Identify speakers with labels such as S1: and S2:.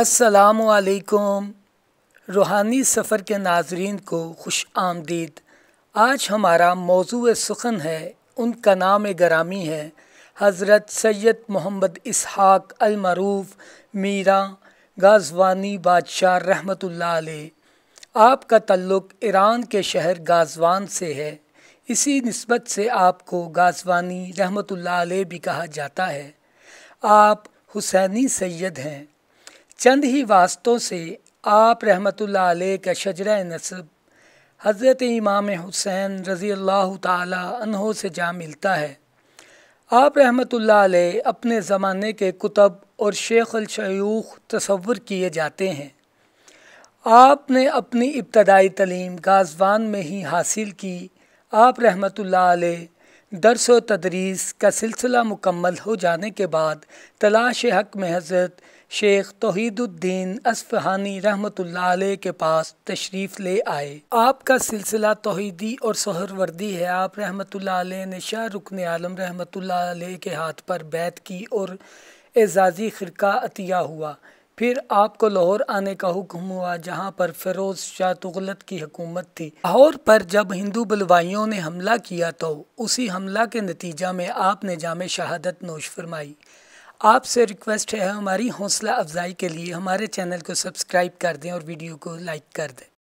S1: असलकुम रूहानी सफ़र के नाजरन को खुश आमदीद आज हमारा मौजू सुखन है उनका नाम गरामी है हज़रत सैयद मोहम्मद इसहाक़ अलमरूफ़ मीरा गाजवानी बादशाह रहमत आपका तल्लुक़ ईरान के शहर गाजवान से है इसी नस्बत से आपको गाजवानी रहमत भी कहा जाता है आप हुसैनी सैयद हैं चंद ही वास्तों से आप रहमत अलैह का शजरा नसब हज़रत इमाम हुसैन रज़ी अल्लाह तहों से जा मिलता है आप रहमतुल्लाह अपने ज़माने के कुतब और शेख अलशयूख तस्वुर किए जाते हैं आपने अपनी इब्तदाई तलीम गाजवान में ही हासिल की आप रहमत ला दरस व तदरीस का सिलसिला मुकम्मल हो जाने के बाद तलाश हक में हज़रत शेख तोहीदुद्दीन असफहानी रहमत के पास तशरीफ़ ले आए आपका सिलसिला तोहीदी और सहरवर्दी है आप रहमत ने शाह रुकन आलम रहमत के हाथ पर बैत की और एजाजी ख़िरका अतिया हुआ फिर आपको लाहौर आने का हुक्म हुआ जहाँ पर फिरोज शाह तुगलक की हुकूमत थी लाहौर पर जब हिंदू बलवाइयों ने हमला किया तो उसी हमला के नतीजा में आपने जाम शहादत नोश फरमाई आपसे रिक्वेस्ट है हमारी हौसला अफजाई के लिए हमारे चैनल को सब्सक्राइब कर दें और वीडियो को लाइक कर दें